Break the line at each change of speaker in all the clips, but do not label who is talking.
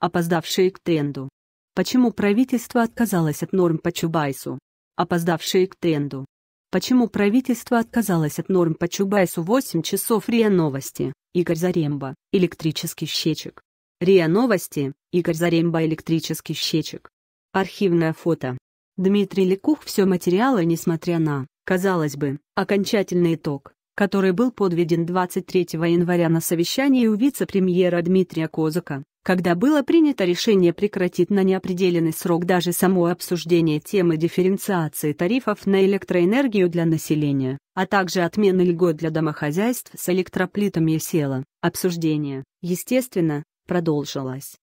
опоздавшие к тренду. Почему правительство отказалось от норм по Чубайсу? Опоздавшие к тренду. Почему правительство отказалось от норм по Чубайсу 8 часов РИА Новости, Игорь Заремба, электрический щечек. РИА Новости, Игорь Заремба, электрический щечек. Архивное фото. Дмитрий Лекух все материалы, несмотря на, казалось бы, окончательный итог, который был подведен 23 января на совещании у вице-премьера Дмитрия Козака, когда было принято решение прекратить на неопределенный срок даже само обсуждение темы дифференциации тарифов на электроэнергию для населения, а также отмены льгот для домохозяйств с электроплитами и села, обсуждение, естественно, продолжилось.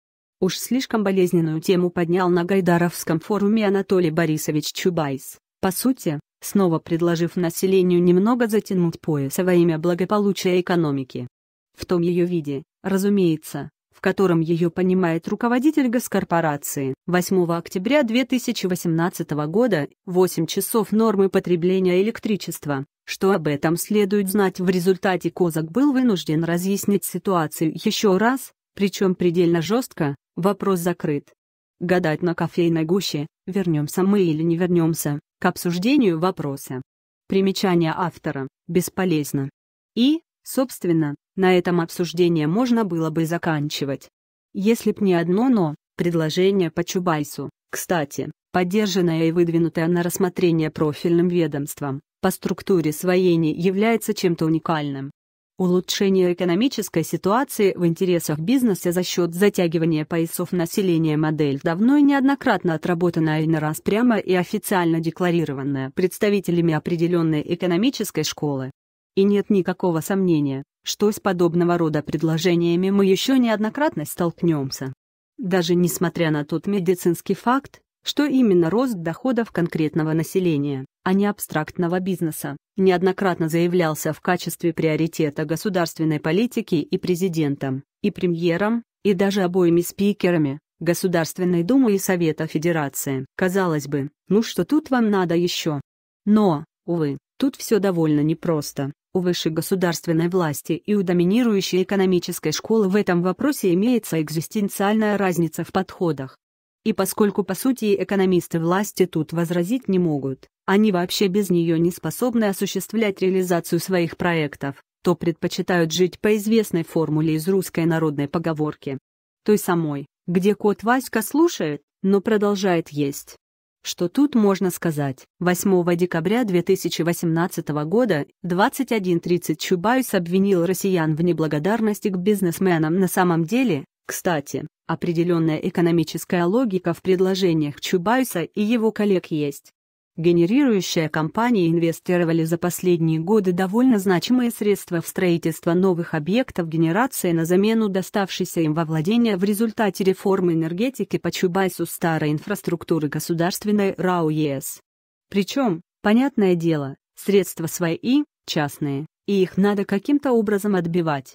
Уж слишком болезненную тему поднял на Гайдаровском форуме Анатолий Борисович Чубайс, по сути, снова предложив населению немного затянуть пояс во имя благополучия экономики. В том ее виде, разумеется, в котором ее понимает руководитель госкорпорации. 8 октября 2018 года 8 часов нормы потребления электричества. Что об этом следует знать в результате Козак был вынужден разъяснить ситуацию еще раз, причем предельно жестко, вопрос закрыт. Гадать на кофейной гуще, вернемся мы или не вернемся, к обсуждению вопроса. Примечание автора, бесполезно. И, Собственно, на этом обсуждение можно было бы заканчивать. Если б не одно «но», предложение по Чубайсу, кстати, поддержанное и выдвинутое на рассмотрение профильным ведомством, по структуре своей не является чем-то уникальным. Улучшение экономической ситуации в интересах бизнеса за счет затягивания поясов населения модель давно и неоднократно отработанная и на раз прямо и официально декларированная представителями определенной экономической школы, и нет никакого сомнения, что с подобного рода предложениями мы еще неоднократно столкнемся. Даже несмотря на тот медицинский факт, что именно рост доходов конкретного населения, а не абстрактного бизнеса, неоднократно заявлялся в качестве приоритета государственной политики и президентом, и премьером, и даже обоими спикерами, Государственной Думы и Совета Федерации. Казалось бы, ну что тут вам надо еще? Но, увы, тут все довольно непросто, у высшей государственной власти и у доминирующей экономической школы в этом вопросе имеется экзистенциальная разница в подходах. И поскольку по сути экономисты власти тут возразить не могут, они вообще без нее не способны осуществлять реализацию своих проектов, то предпочитают жить по известной формуле из русской народной поговорки. Той самой, где кот Васька слушает, но продолжает есть. Что тут можно сказать? 8 декабря 2018 года 21.30 Чубайс обвинил россиян в неблагодарности к бизнесменам. На самом деле, кстати, определенная экономическая логика в предложениях Чубайса и его коллег есть. Генерирующая компании инвестировали за последние годы довольно значимые средства в строительство новых объектов генерации на замену доставшейся им во владение в результате реформы энергетики по Чубайсу старой инфраструктуры государственной РАО ЕС. Причем, понятное дело, средства свои, частные, и их надо каким-то образом отбивать.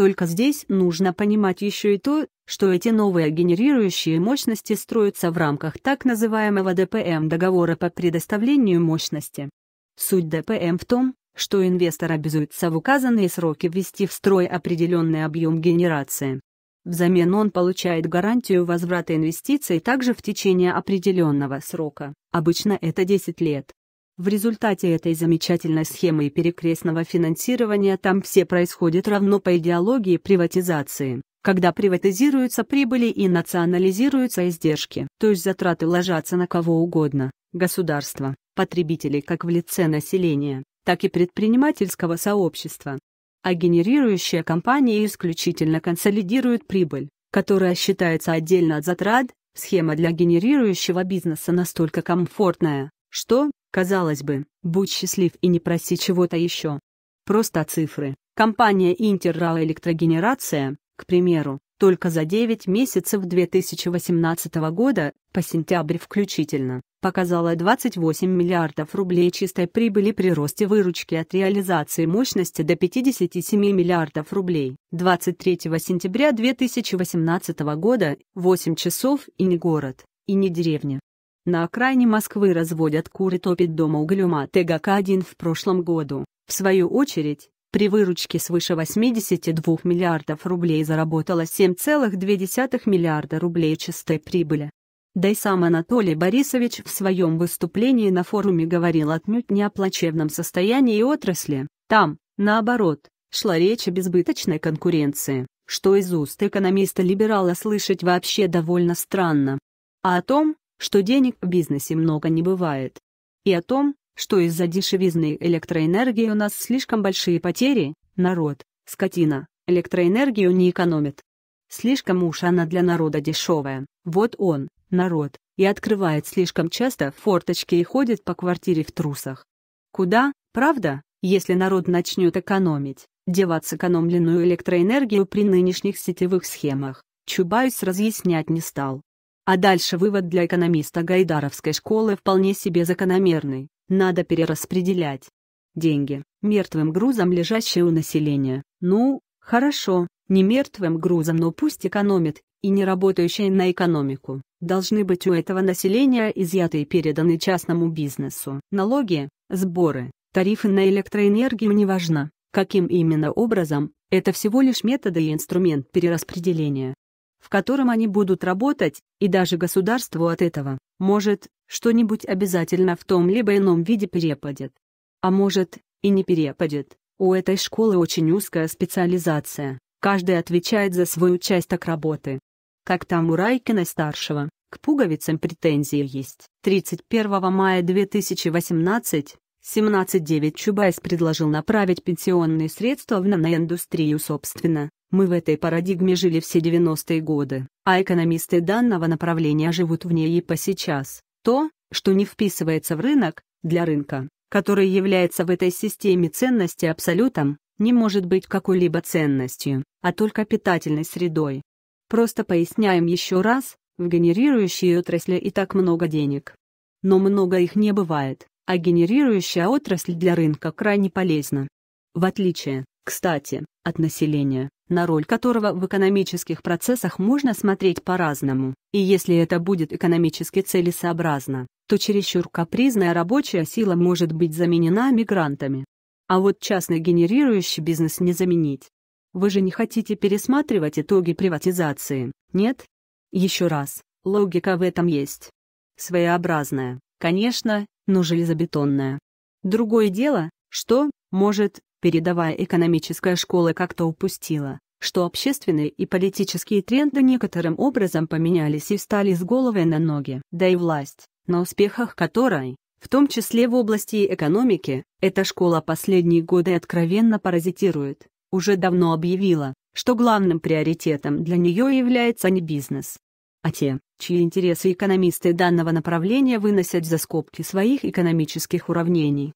Только здесь нужно понимать еще и то, что эти новые генерирующие мощности строятся в рамках так называемого ДПМ договора по предоставлению мощности. Суть ДПМ в том, что инвестор обязуется в указанные сроки ввести в строй определенный объем генерации. Взамен он получает гарантию возврата инвестиций также в течение определенного срока, обычно это 10 лет. В результате этой замечательной схемы перекрестного финансирования там все происходит равно по идеологии приватизации, когда приватизируются прибыли и национализируются издержки, то есть затраты ложатся на кого угодно – государство, потребителей как в лице населения, так и предпринимательского сообщества. А генерирующая компания исключительно консолидирует прибыль, которая считается отдельно от затрат, схема для генерирующего бизнеса настолько комфортная, что, Казалось бы, будь счастлив и не проси чего-то еще. Просто цифры. Компания Интеррал Электрогенерация, к примеру, только за 9 месяцев 2018 года, по сентябрь включительно, показала 28 миллиардов рублей чистой прибыли при росте выручки от реализации мощности до 57 миллиардов рублей. 23 сентября 2018 года, 8 часов и не город, и не деревня. На окраине Москвы разводят куры, и топит дома углюма ТГК-1 в прошлом году. В свою очередь, при выручке свыше 82 миллиардов рублей заработала 7,2 миллиарда рублей чистой прибыли. Да и сам Анатолий Борисович в своем выступлении на форуме говорил отнюдь не о плачевном состоянии отрасли. Там, наоборот, шла речь о безбыточной конкуренции, что из уст экономиста-либерала слышать вообще довольно странно. А о том, что денег в бизнесе много не бывает, и о том, что из-за дешевизны электроэнергии у нас слишком большие потери, народ, скотина, электроэнергию не экономит. Слишком уж она для народа дешевая, вот он, народ, и открывает слишком часто форточки и ходит по квартире в трусах. Куда, правда, если народ начнет экономить, девать сэкономленную электроэнергию при нынешних сетевых схемах, Чубайс разъяснять не стал. А дальше вывод для экономиста Гайдаровской школы вполне себе закономерный. Надо перераспределять. Деньги, мертвым грузом лежащие у населения. Ну, хорошо, не мертвым грузом, но пусть экономит, и не работающие на экономику, должны быть у этого населения изъяты и переданы частному бизнесу. Налоги, сборы, тарифы на электроэнергию неважно, каким именно образом, это всего лишь методы и инструмент перераспределения в котором они будут работать, и даже государству от этого, может, что-нибудь обязательно в том либо ином виде перепадет. А может, и не перепадет. У этой школы очень узкая специализация, каждый отвечает за свой участок работы. Как там у Райкина-старшего, к пуговицам претензии есть. 31 мая 2018 17.9 Чубайс предложил направить пенсионные средства в наноиндустрию собственно, мы в этой парадигме жили все 90-е годы, а экономисты данного направления живут в ней и по сейчас. То, что не вписывается в рынок, для рынка, который является в этой системе ценности абсолютом, не может быть какой-либо ценностью, а только питательной средой. Просто поясняем еще раз, в генерирующей отрасли и так много денег. Но много их не бывает, а генерирующая отрасль для рынка крайне полезна. В отличие, кстати, от населения, на роль которого в экономических процессах можно смотреть по-разному. И если это будет экономически целесообразно, то чересчур капризная рабочая сила может быть заменена мигрантами. А вот частный генерирующий бизнес не заменить. Вы же не хотите пересматривать итоги приватизации, нет? Еще раз, логика в этом есть. Своеобразная, конечно, но железобетонная. Другое дело, что, может, передовая экономическая школа как-то упустила, что общественные и политические тренды некоторым образом поменялись и встали с головы на ноги. Да и власть, на успехах которой, в том числе в области экономики, эта школа последние годы откровенно паразитирует, уже давно объявила, что главным приоритетом для нее является не бизнес, а те, чьи интересы экономисты данного направления выносят за скобки своих экономических уравнений.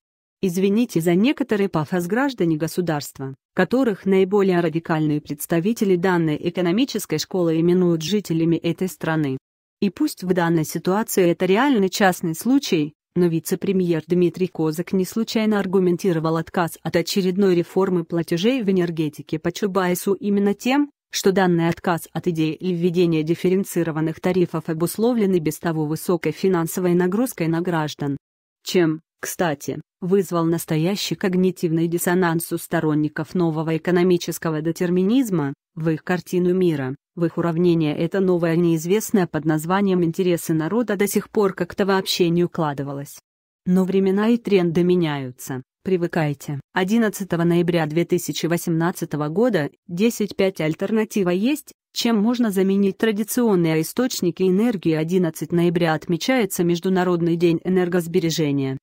Извините за некоторый пафос граждане государства, которых наиболее радикальные представители данной экономической школы именуют жителями этой страны. И пусть в данной ситуации это реально частный случай, но вице-премьер Дмитрий Козак не случайно аргументировал отказ от очередной реформы платежей в энергетике по Чубайсу именно тем, что данный отказ от идеи введения дифференцированных тарифов обусловлен и без того высокой финансовой нагрузкой на граждан. Чем, кстати, вызвал настоящий когнитивный диссонанс у сторонников нового экономического детерминизма, в их картину мира, в их уравнение это новое неизвестное под названием «интересы народа» до сих пор как-то вообще не укладывалось. Но времена и тренды меняются, привыкайте. 11 ноября 2018 года 10.5 альтернатива есть, чем можно заменить традиционные источники энергии 11 ноября отмечается Международный день энергосбережения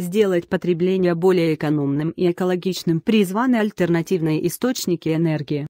сделать потребление более экономным и экологичным призваны альтернативные источники энергии.